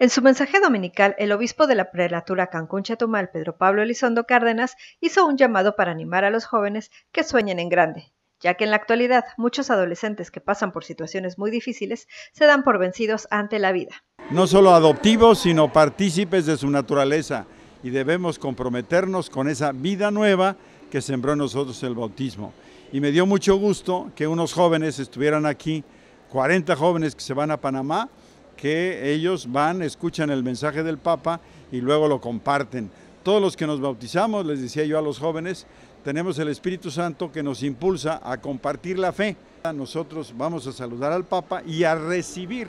En su mensaje dominical, el obispo de la prelatura Cancún Chetumal, Pedro Pablo Elizondo Cárdenas, hizo un llamado para animar a los jóvenes que sueñen en grande, ya que en la actualidad muchos adolescentes que pasan por situaciones muy difíciles se dan por vencidos ante la vida. No solo adoptivos, sino partícipes de su naturaleza y debemos comprometernos con esa vida nueva que sembró en nosotros el bautismo. Y me dio mucho gusto que unos jóvenes estuvieran aquí, 40 jóvenes que se van a Panamá, que ellos van, escuchan el mensaje del Papa y luego lo comparten. Todos los que nos bautizamos, les decía yo a los jóvenes, tenemos el Espíritu Santo que nos impulsa a compartir la fe. Nosotros vamos a saludar al Papa y a recibir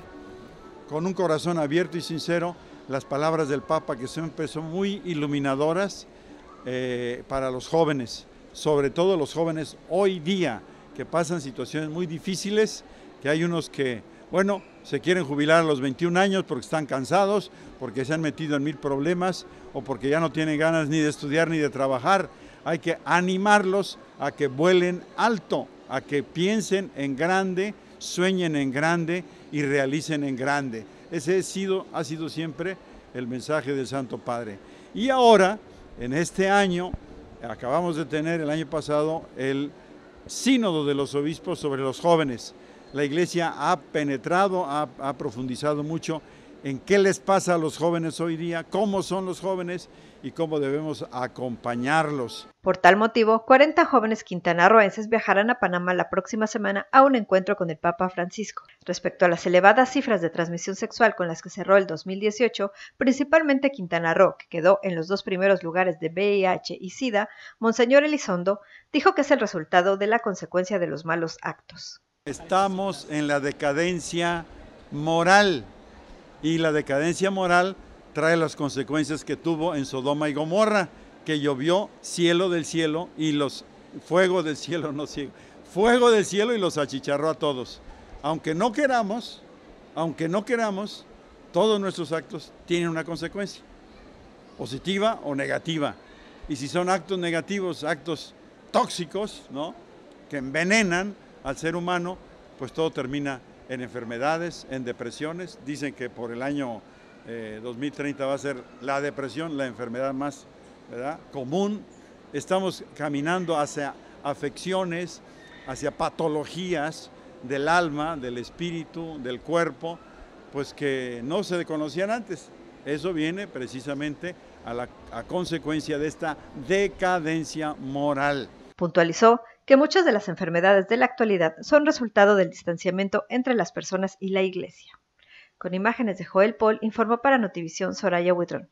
con un corazón abierto y sincero las palabras del Papa que siempre pues, son muy iluminadoras eh, para los jóvenes, sobre todo los jóvenes hoy día que pasan situaciones muy difíciles, que hay unos que bueno, se quieren jubilar a los 21 años porque están cansados, porque se han metido en mil problemas o porque ya no tienen ganas ni de estudiar ni de trabajar. Hay que animarlos a que vuelen alto, a que piensen en grande, sueñen en grande y realicen en grande. Ese ha sido, ha sido siempre el mensaje del Santo Padre. Y ahora, en este año, acabamos de tener el año pasado el sínodo de los obispos sobre los jóvenes la iglesia ha penetrado, ha, profundizado mucho en qué les pasa a los jóvenes hoy día, cómo son los jóvenes y cómo debemos acompañarlos. Por tal motivo, 40 jóvenes quintanarroenses viajarán a Panamá la próxima semana a un encuentro con el Papa Francisco. Respecto a las elevadas cifras de transmisión sexual con las que cerró el 2018, principalmente Quintana Roo, que quedó en los dos primeros lugares de VIH y SIDA, Monseñor Elizondo dijo que es el resultado de la consecuencia de los malos actos. Estamos en la decadencia moral y la decadencia moral trae las consecuencias que tuvo en Sodoma y Gomorra, que llovió cielo del cielo y los fuego del cielo no ciego, fuego del cielo y los achicharró a todos. Aunque no queramos, aunque no queramos, todos nuestros actos tienen una consecuencia, positiva o negativa. Y si son actos negativos, actos tóxicos, ¿no? que envenenan, al ser humano, pues todo termina en enfermedades, en depresiones. Dicen que por el año 2030 eh, va a ser la depresión la enfermedad más común. Estamos caminando hacia afecciones, hacia patologías del alma, del espíritu, del cuerpo, pues que no se conocían antes. Eso viene precisamente a, la, a consecuencia de esta decadencia moral. Puntualizó que muchas de las enfermedades de la actualidad son resultado del distanciamiento entre las personas y la iglesia. Con imágenes de Joel Paul informó para Notivisión Soraya Witron.